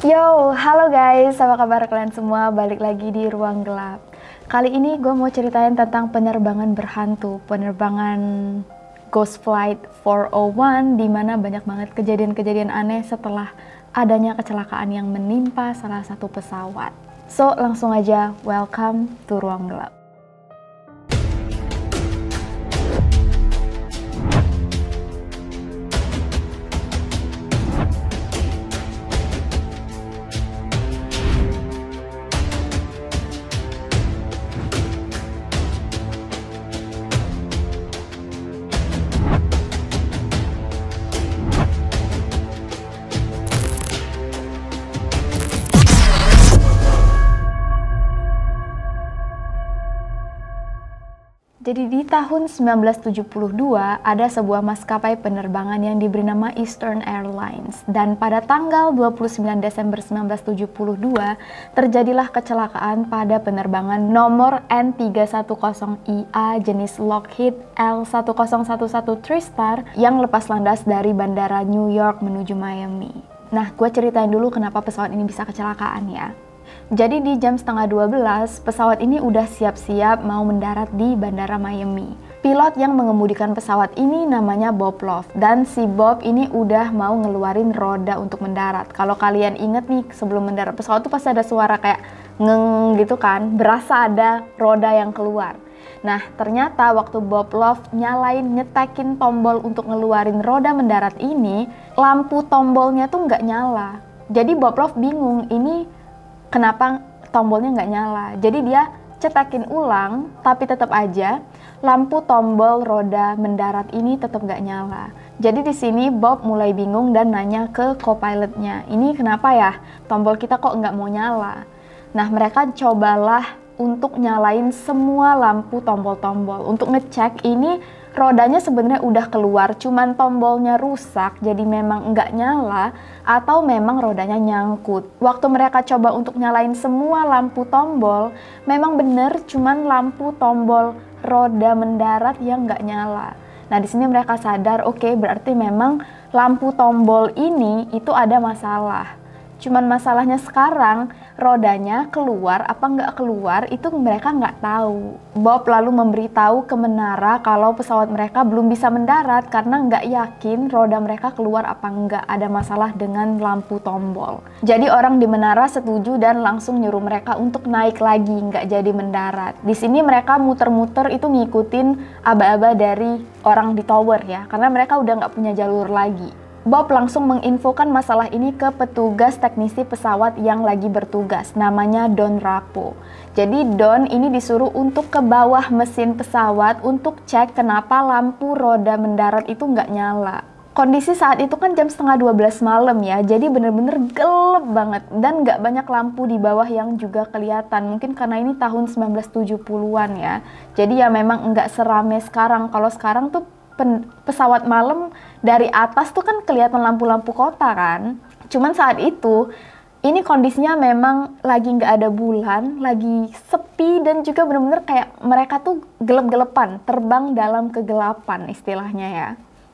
Yo, halo guys, apa kabar kalian semua? Balik lagi di Ruang Gelap. Kali ini gue mau ceritain tentang penerbangan berhantu, penerbangan Ghost Flight 401, di mana banyak banget kejadian-kejadian aneh setelah adanya kecelakaan yang menimpa salah satu pesawat. So, langsung aja welcome to Ruang Gelap. Jadi di tahun 1972 ada sebuah maskapai penerbangan yang diberi nama Eastern Airlines dan pada tanggal 29 Desember 1972 terjadilah kecelakaan pada penerbangan nomor N310IA jenis Lockheed L1011 TriStar yang lepas landas dari bandara New York menuju Miami. Nah, gue ceritain dulu kenapa pesawat ini bisa kecelakaan ya. Jadi di jam setengah 12, pesawat ini udah siap-siap mau mendarat di Bandara Miami. Pilot yang mengemudikan pesawat ini namanya Bob Love dan si Bob ini udah mau ngeluarin roda untuk mendarat. Kalau kalian inget nih sebelum mendarat pesawat tuh pasti ada suara kayak ngeng gitu kan, berasa ada roda yang keluar. Nah, ternyata waktu Bob Love nyalain nyetekin tombol untuk ngeluarin roda mendarat ini, lampu tombolnya tuh nggak nyala. Jadi Bob Love bingung, ini kenapa tombolnya nggak nyala. Jadi dia cetakin ulang, tapi tetap aja lampu tombol roda mendarat ini tetap nggak nyala. Jadi di sini Bob mulai bingung dan nanya ke copilotnya, ini kenapa ya tombol kita kok nggak mau nyala? Nah mereka cobalah untuk nyalain semua lampu tombol-tombol untuk ngecek ini rodanya sebenarnya udah keluar, cuman tombolnya rusak, jadi memang nggak nyala, atau memang rodanya nyangkut. Waktu mereka coba untuk nyalain semua lampu tombol, memang bener cuman lampu tombol roda mendarat yang nggak nyala. Nah, di sini mereka sadar, oke, okay, berarti memang lampu tombol ini itu ada masalah. Cuman masalahnya sekarang rodanya keluar apa nggak keluar itu mereka nggak tahu. Bob lalu memberitahu ke menara kalau pesawat mereka belum bisa mendarat karena nggak yakin roda mereka keluar apa nggak ada masalah dengan lampu tombol. Jadi orang di menara setuju dan langsung nyuruh mereka untuk naik lagi nggak jadi mendarat. Di sini mereka muter-muter itu ngikutin aba-aba dari orang di tower ya karena mereka udah nggak punya jalur lagi. Bob langsung menginfokan masalah ini ke petugas teknisi pesawat yang lagi bertugas, namanya Don Rapo. Jadi Don ini disuruh untuk ke bawah mesin pesawat untuk cek kenapa lampu roda mendarat itu nggak nyala. Kondisi saat itu kan jam setengah 12 malam ya, jadi bener-bener gelap banget dan nggak banyak lampu di bawah yang juga kelihatan. Mungkin karena ini tahun 1970-an ya, jadi ya memang nggak serame sekarang. Kalau sekarang tuh pen, pesawat malam dari atas tuh kan kelihatan lampu-lampu kota kan. Cuman saat itu ini kondisinya memang lagi nggak ada bulan, lagi sepi dan juga bener-bener kayak mereka tuh gelap-gelapan, terbang dalam kegelapan istilahnya ya.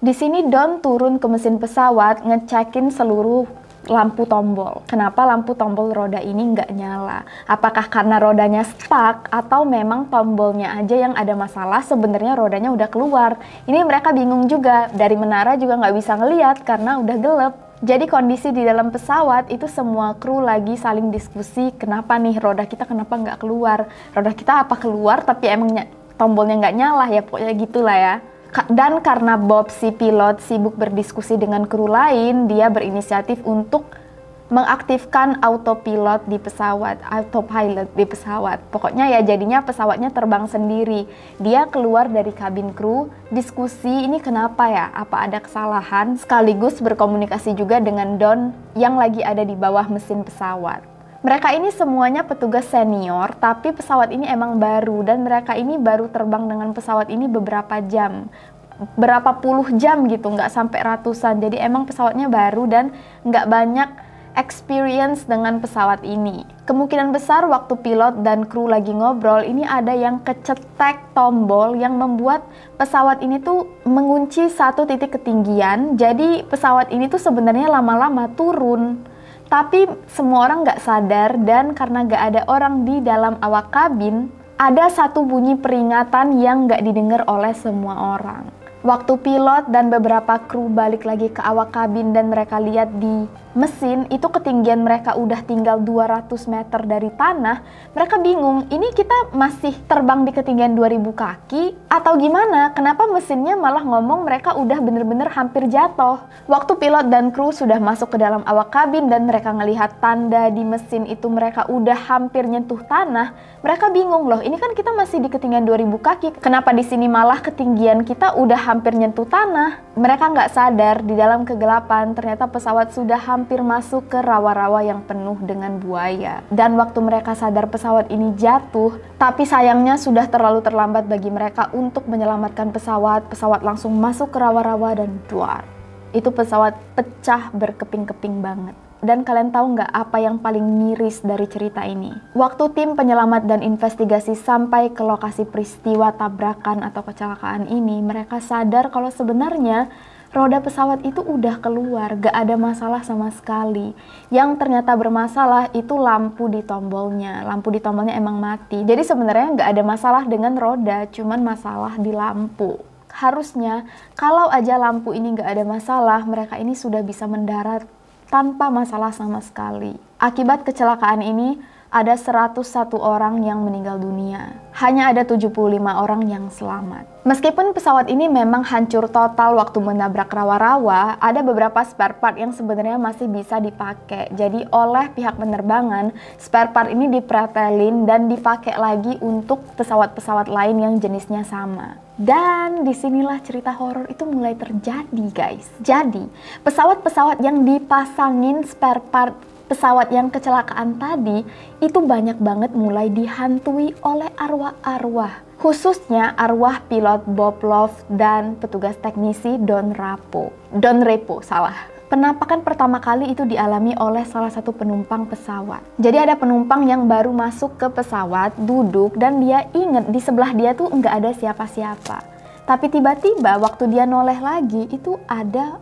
Di sini Don turun ke mesin pesawat ngecekin seluruh lampu tombol. Kenapa lampu tombol roda ini nggak nyala? Apakah karena rodanya stuck atau memang tombolnya aja yang ada masalah sebenarnya rodanya udah keluar? Ini mereka bingung juga. Dari menara juga nggak bisa ngeliat karena udah gelap. Jadi kondisi di dalam pesawat itu semua kru lagi saling diskusi kenapa nih roda kita kenapa nggak keluar? Roda kita apa keluar tapi emangnya tombolnya nggak nyala ya pokoknya gitulah ya dan karena Bob si pilot sibuk berdiskusi dengan kru lain, dia berinisiatif untuk mengaktifkan autopilot di pesawat, autopilot di pesawat. Pokoknya ya jadinya pesawatnya terbang sendiri. Dia keluar dari kabin kru, diskusi ini kenapa ya, apa ada kesalahan, sekaligus berkomunikasi juga dengan Don yang lagi ada di bawah mesin pesawat. Mereka ini semuanya petugas senior, tapi pesawat ini emang baru dan mereka ini baru terbang dengan pesawat ini beberapa jam berapa puluh jam gitu, nggak sampai ratusan. Jadi emang pesawatnya baru dan nggak banyak experience dengan pesawat ini. Kemungkinan besar waktu pilot dan kru lagi ngobrol ini ada yang kecetek tombol yang membuat pesawat ini tuh mengunci satu titik ketinggian. Jadi pesawat ini tuh sebenarnya lama-lama turun tapi semua orang nggak sadar dan karena nggak ada orang di dalam awak kabin, ada satu bunyi peringatan yang nggak didengar oleh semua orang. Waktu pilot dan beberapa kru balik lagi ke awak kabin dan mereka lihat di mesin itu ketinggian mereka udah tinggal 200 meter dari tanah, mereka bingung, ini kita masih terbang di ketinggian 2000 kaki atau gimana? Kenapa mesinnya malah ngomong mereka udah bener-bener hampir jatuh? Waktu pilot dan kru sudah masuk ke dalam awak kabin dan mereka ngelihat tanda di mesin itu mereka udah hampir nyentuh tanah, mereka bingung loh, ini kan kita masih di ketinggian 2000 kaki, kenapa di sini malah ketinggian kita udah hampir nyentuh tanah? Mereka nggak sadar di dalam kegelapan ternyata pesawat sudah hampir hampir masuk ke rawa-rawa yang penuh dengan buaya. Dan waktu mereka sadar pesawat ini jatuh, tapi sayangnya sudah terlalu terlambat bagi mereka untuk menyelamatkan pesawat. Pesawat langsung masuk ke rawa-rawa dan duar. Itu pesawat pecah berkeping-keping banget. Dan kalian tahu nggak apa yang paling miris dari cerita ini? Waktu tim penyelamat dan investigasi sampai ke lokasi peristiwa tabrakan atau kecelakaan ini, mereka sadar kalau sebenarnya roda pesawat itu udah keluar, gak ada masalah sama sekali. Yang ternyata bermasalah itu lampu di tombolnya. Lampu di tombolnya emang mati. Jadi sebenarnya gak ada masalah dengan roda, cuman masalah di lampu. Harusnya kalau aja lampu ini gak ada masalah, mereka ini sudah bisa mendarat tanpa masalah sama sekali. Akibat kecelakaan ini, ada 101 orang yang meninggal dunia. Hanya ada 75 orang yang selamat. Meskipun pesawat ini memang hancur total waktu menabrak rawa-rawa, ada beberapa spare part yang sebenarnya masih bisa dipakai. Jadi oleh pihak penerbangan, spare part ini dipretelin dan dipakai lagi untuk pesawat-pesawat lain yang jenisnya sama. Dan disinilah cerita horor itu mulai terjadi guys. Jadi pesawat-pesawat yang dipasangin spare part pesawat yang kecelakaan tadi itu banyak banget mulai dihantui oleh arwah-arwah. Khususnya arwah pilot Bob Love dan petugas teknisi Don Rapo. Don Repo, salah. Penampakan pertama kali itu dialami oleh salah satu penumpang pesawat. Jadi ada penumpang yang baru masuk ke pesawat, duduk, dan dia inget di sebelah dia tuh nggak ada siapa-siapa. Tapi tiba-tiba waktu dia noleh lagi itu ada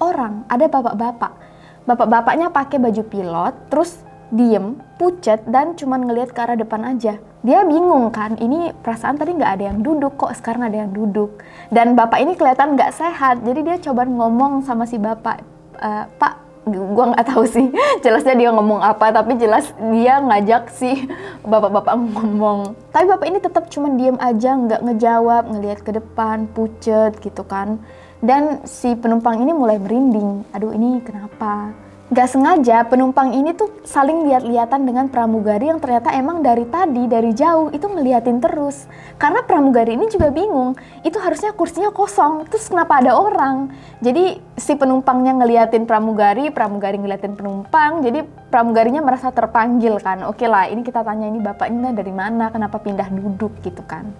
orang, ada bapak-bapak bapak-bapaknya pakai baju pilot, terus diem, pucet, dan cuman ngelihat ke arah depan aja. Dia bingung kan, ini perasaan tadi nggak ada yang duduk kok, sekarang ada yang duduk. Dan bapak ini kelihatan nggak sehat, jadi dia coba ngomong sama si bapak, e, Pak, gua nggak tahu sih, jelasnya dia ngomong apa, tapi jelas dia ngajak si bapak-bapak ngomong. Tapi bapak ini tetap cuman diem aja, nggak ngejawab, ngelihat ke depan, pucet gitu kan. Dan si penumpang ini mulai merinding. Aduh ini kenapa? Gak sengaja penumpang ini tuh saling lihat-lihatan dengan pramugari yang ternyata emang dari tadi, dari jauh itu ngeliatin terus. Karena pramugari ini juga bingung, itu harusnya kursinya kosong, terus kenapa ada orang? Jadi si penumpangnya ngeliatin pramugari, pramugari ngeliatin penumpang, jadi pramugarinya merasa terpanggil kan oke okay lah ini kita tanya ini bapak ini dari mana kenapa pindah duduk gitu kan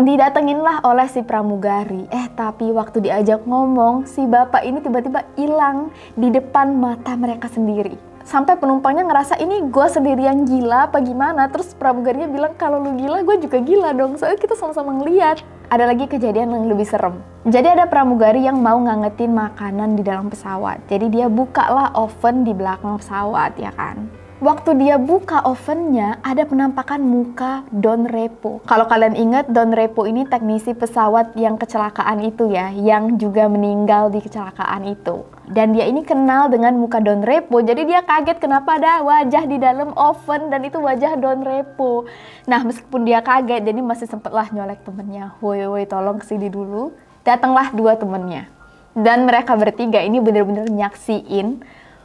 Didatengin lah oleh si pramugari eh tapi waktu diajak ngomong si bapak ini tiba-tiba hilang di depan mata mereka sendiri sampai penumpangnya ngerasa ini gue sendirian gila apa gimana terus pramugarnya bilang kalau lu gila gue juga gila dong soalnya kita sama-sama ngeliat ada lagi kejadian yang lebih serem jadi ada pramugari yang mau ngangetin makanan di dalam pesawat jadi dia bukalah oven di belakang pesawat ya kan waktu dia buka ovennya ada penampakan muka Don Repo. Kalau kalian ingat Don Repo ini teknisi pesawat yang kecelakaan itu ya, yang juga meninggal di kecelakaan itu. Dan dia ini kenal dengan muka Don Repo, jadi dia kaget kenapa ada wajah di dalam oven dan itu wajah Don Repo. Nah meskipun dia kaget, jadi masih sempatlah nyolek temennya. Woi woi tolong kesini dulu. Datanglah dua temennya. Dan mereka bertiga ini benar-benar nyaksiin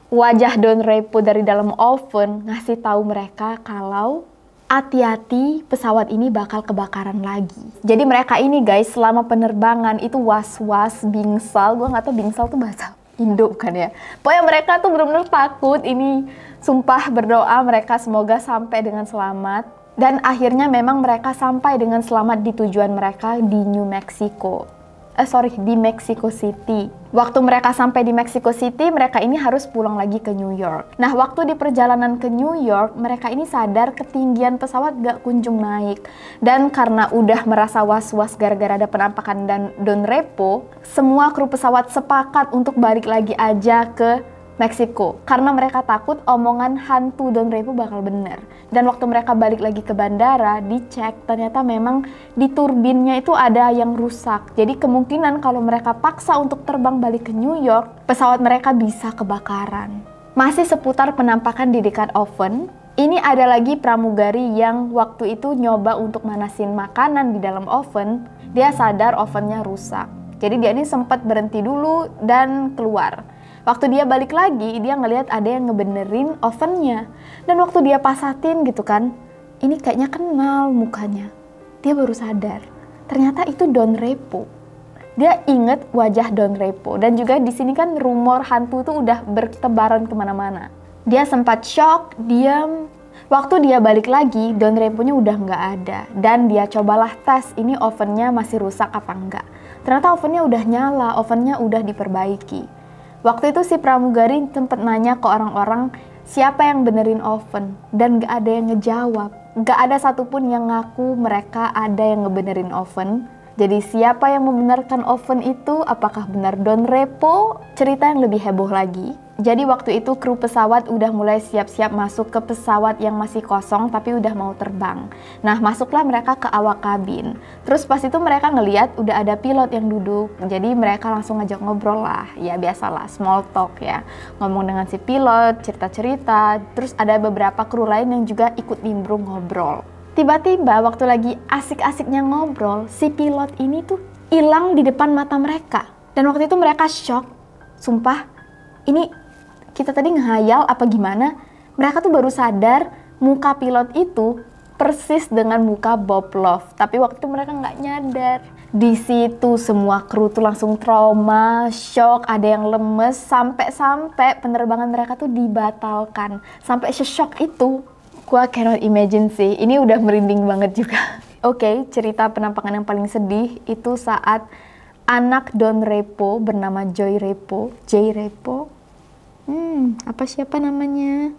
wajah Don Repo dari dalam oven ngasih tahu mereka kalau hati-hati pesawat ini bakal kebakaran lagi. Jadi mereka ini guys selama penerbangan itu was-was, bingsal, gue nggak tau bingsal tuh bahasa Indo kan ya. Pokoknya mereka tuh bener-bener takut ini sumpah berdoa mereka semoga sampai dengan selamat. Dan akhirnya memang mereka sampai dengan selamat di tujuan mereka di New Mexico eh, sorry di Mexico City. Waktu mereka sampai di Mexico City, mereka ini harus pulang lagi ke New York. Nah, waktu di perjalanan ke New York, mereka ini sadar ketinggian pesawat gak kunjung naik. Dan karena udah merasa was-was gara-gara ada penampakan dan Don Repo, semua kru pesawat sepakat untuk balik lagi aja ke Meksiko karena mereka takut omongan hantu Don Repo bakal bener. Dan waktu mereka balik lagi ke bandara, dicek ternyata memang di turbinnya itu ada yang rusak. Jadi kemungkinan kalau mereka paksa untuk terbang balik ke New York, pesawat mereka bisa kebakaran. Masih seputar penampakan di dekat oven, ini ada lagi pramugari yang waktu itu nyoba untuk manasin makanan di dalam oven, dia sadar ovennya rusak. Jadi dia ini sempat berhenti dulu dan keluar Waktu dia balik lagi, dia ngelihat ada yang ngebenerin ovennya. Dan waktu dia pasatin gitu kan, ini kayaknya kenal mukanya. Dia baru sadar, ternyata itu Don Repo. Dia inget wajah Don Repo. Dan juga di sini kan rumor hantu tuh udah bertebaran kemana-mana. Dia sempat shock, diam, Waktu dia balik lagi, Don Repo-nya udah nggak ada. Dan dia cobalah tes, ini ovennya masih rusak apa enggak. Ternyata ovennya udah nyala, ovennya udah diperbaiki. Waktu itu si pramugari sempat nanya ke orang-orang siapa yang benerin oven dan gak ada yang ngejawab. Gak ada satupun yang ngaku mereka ada yang ngebenerin oven. Jadi siapa yang membenarkan oven itu? Apakah benar Don Repo? Cerita yang lebih heboh lagi, jadi waktu itu kru pesawat udah mulai siap-siap masuk ke pesawat yang masih kosong tapi udah mau terbang. Nah masuklah mereka ke awak kabin. Terus pas itu mereka ngeliat udah ada pilot yang duduk. Jadi mereka langsung ngajak ngobrol lah. Ya biasalah small talk ya. Ngomong dengan si pilot, cerita-cerita. Terus ada beberapa kru lain yang juga ikut nimbrung ngobrol. Tiba-tiba waktu lagi asik-asiknya ngobrol, si pilot ini tuh hilang di depan mata mereka. Dan waktu itu mereka shock. Sumpah, ini kita tadi ngehayal apa gimana, mereka tuh baru sadar muka pilot itu persis dengan muka Bob Love. Tapi waktu itu mereka nggak nyadar. Di situ semua kru tuh langsung trauma, shock, ada yang lemes, sampai-sampai penerbangan mereka tuh dibatalkan. Sampai shock itu, gua cannot imagine sih. Ini udah merinding banget juga. Oke, okay, cerita penampakan yang paling sedih itu saat anak Don Repo bernama Joy Repo, J Repo, hmm, apa siapa namanya?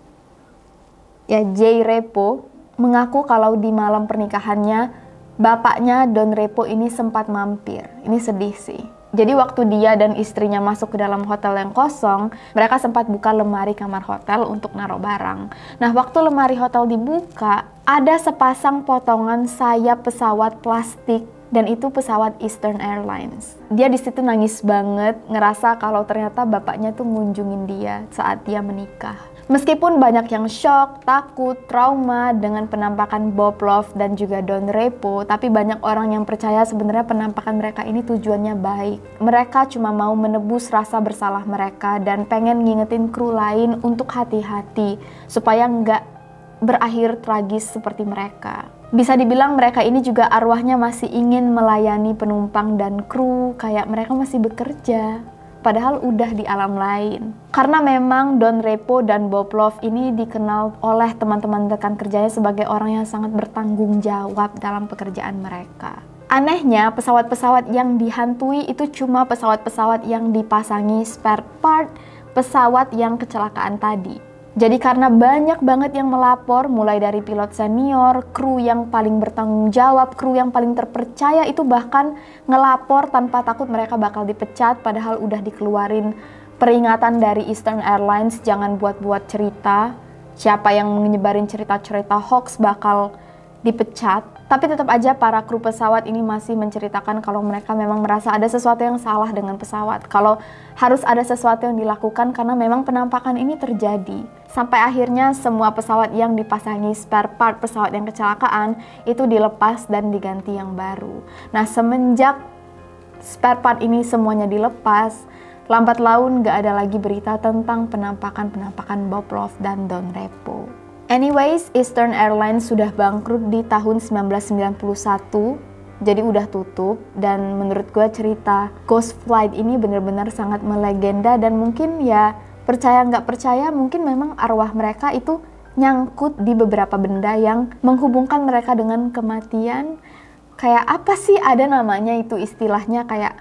Ya, J. Repo mengaku kalau di malam pernikahannya, bapaknya Don Repo ini sempat mampir. Ini sedih sih. Jadi waktu dia dan istrinya masuk ke dalam hotel yang kosong, mereka sempat buka lemari kamar hotel untuk naruh barang. Nah, waktu lemari hotel dibuka, ada sepasang potongan sayap pesawat plastik dan itu pesawat Eastern Airlines. Dia di situ nangis banget, ngerasa kalau ternyata bapaknya tuh ngunjungin dia saat dia menikah. Meskipun banyak yang shock, takut, trauma dengan penampakan Bob Love dan juga Don Repo, tapi banyak orang yang percaya sebenarnya penampakan mereka ini tujuannya baik. Mereka cuma mau menebus rasa bersalah mereka dan pengen ngingetin kru lain untuk hati-hati supaya nggak berakhir tragis seperti mereka. Bisa dibilang mereka ini juga arwahnya masih ingin melayani penumpang dan kru, kayak mereka masih bekerja. Padahal udah di alam lain. Karena memang Don Repo dan Bob Love ini dikenal oleh teman-teman rekan kerjanya sebagai orang yang sangat bertanggung jawab dalam pekerjaan mereka. Anehnya, pesawat-pesawat yang dihantui itu cuma pesawat-pesawat yang dipasangi spare part pesawat yang kecelakaan tadi jadi karena banyak banget yang melapor, mulai dari pilot senior, kru yang paling bertanggung jawab, kru yang paling terpercaya itu bahkan ngelapor tanpa takut mereka bakal dipecat padahal udah dikeluarin peringatan dari Eastern Airlines jangan buat-buat cerita. Siapa yang menyebarin cerita-cerita hoax bakal dipecat tapi tetap aja para kru pesawat ini masih menceritakan kalau mereka memang merasa ada sesuatu yang salah dengan pesawat. Kalau harus ada sesuatu yang dilakukan karena memang penampakan ini terjadi. Sampai akhirnya semua pesawat yang dipasangi spare part pesawat yang kecelakaan itu dilepas dan diganti yang baru. Nah semenjak spare part ini semuanya dilepas, lambat laun gak ada lagi berita tentang penampakan-penampakan Bob Love dan Don Repo. Anyways, Eastern Airlines sudah bangkrut di tahun 1991, jadi udah tutup. Dan menurut gue cerita Ghost Flight ini benar-benar sangat melegenda dan mungkin ya percaya nggak percaya mungkin memang arwah mereka itu nyangkut di beberapa benda yang menghubungkan mereka dengan kematian. Kayak apa sih ada namanya itu istilahnya kayak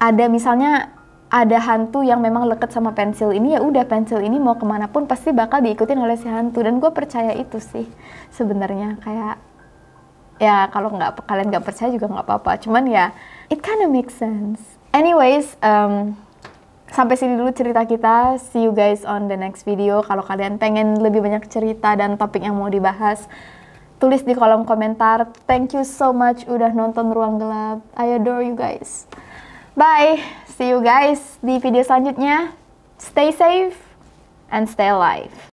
ada misalnya ada hantu yang memang leket sama pensil ini ya udah pensil ini mau kemana pun pasti bakal diikutin oleh si hantu dan gue percaya itu sih sebenarnya kayak ya kalau nggak kalian nggak percaya juga nggak apa-apa cuman ya it kind of makes sense anyways um, sampai sini dulu cerita kita see you guys on the next video kalau kalian pengen lebih banyak cerita dan topik yang mau dibahas tulis di kolom komentar thank you so much udah nonton ruang gelap I adore you guys Bye. See you guys di video selanjutnya. Stay safe and stay alive.